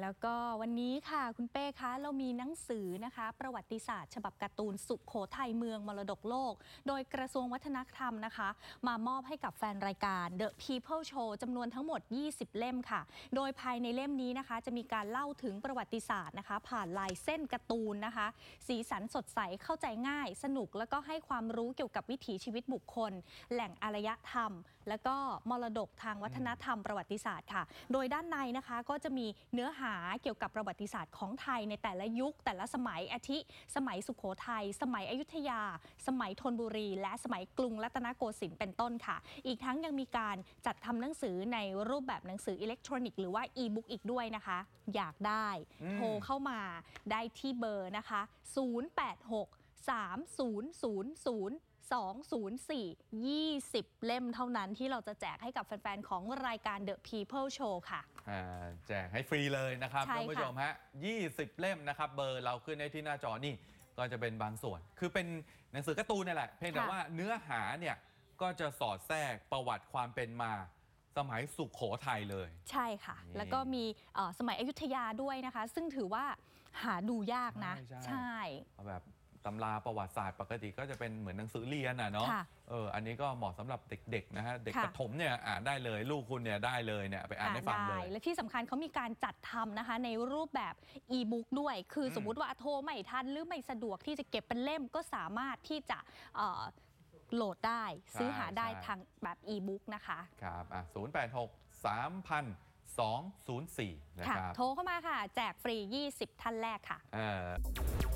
แล้วก็วันนี้ค่ะคุณเป้คะ เรามีหนังสือนะคะประวัติศาสตร์ ฉบับการ์ตูนสุขโขทัยเมือง มรดกโลก โดยกระทรวงวัฒนธรรมนะคะ มามอบให้กับแฟนรายการ The People Show จำนวนทั้งหมด 20 เล่มค่ะ โดยภายในเล่มนี้นะคะ จะมีการเล่าถึงประวัติศาสตร์นะคะ ผ่านลายเส้นการ์ตูนนะคะ สีสันสดใสเข้าใจง่าย สนุกแล้วก็ให้ความรู้เกี่ยวกับวิถีชีวิตบุคคล แหล่งอารยธรรมแล้วก็มรดกทางวัฒนธรรมประวัติศาสตร์ค่ะ โดยด้านในนะคะก็จะมีเนื้อหาาเกี่ยวกับประวัติศาสตร์ของไทยในแต่ละยุค แต่ละสมัยอาทิสมัยสุขโขทยัยสมัยอยุธยา สมัยธนบุรี และสมัยกรุงรัตนโกสินทร์เป็นต้นค่ะ อีกทั้งยังมีการจัดทำหนังสือในรูปแบบหนังสืออิเล็กทรอนิกส์หรือว่าอีบุ๊กอีกด้วยนะคะ อยากได้โทรเข้ามาได้ที่เบอร์นะคะ 086 3000 204 20 เล่มเท่านั้นที่เราจะแจกให้กับแฟนๆ ของรายการ The People Show ค่ะ แจกให้ฟรีเลยนะครับท่านผู้ชมฮะ20 เล่มนะครับเบอร์เราขึ้นได้ที่หน้าจอนี่ก็จะเป็นบางส่วน คือเป็นหนังสือการ์ตูนนี่แหละ เพียงแต่ว่าเนื้อหาเนี่ยก็จะสอดแทรกประวัติความเป็นมาสมัยสุขโขทัยเลย ใช่ค่ะ แล้วก็มีสมัยอยุธยาด้วยนะคะ ซึ่งถือว่าหาดูยากนะใช่แบบตำราประวัติศาสตร์ปกติ ก็จะเป็นเหมือนหนังสือเรียนอ่ะเนาะเอออันนี้ก็เหมาะสำหรับเด็กๆนะฮะ เด็กประถมเนี่ยอ่านได้เลย ลูกคุณเนี่ยได้เลยเนี่ยไปอ่านให้ฟังเลได้ยและที่สำคัญเขามีการจัดทำนะคะในรูปแบบอีบุ๊กด้วย คือสมมุติว่าโทรไม่ทันหรือไม่สะดวกที่จะเก็บเป็นเล่มก็สามารถที่จะโหลดได้ซื้อหาได้ทางแบบอีบุ๊กนะคะ ครับอ่ะ0 8 6 3 0 2 0 4นค่ะครับโทรเข้ามาค่ะ แจกฟรี 20 ท่านแรกค่ะเออ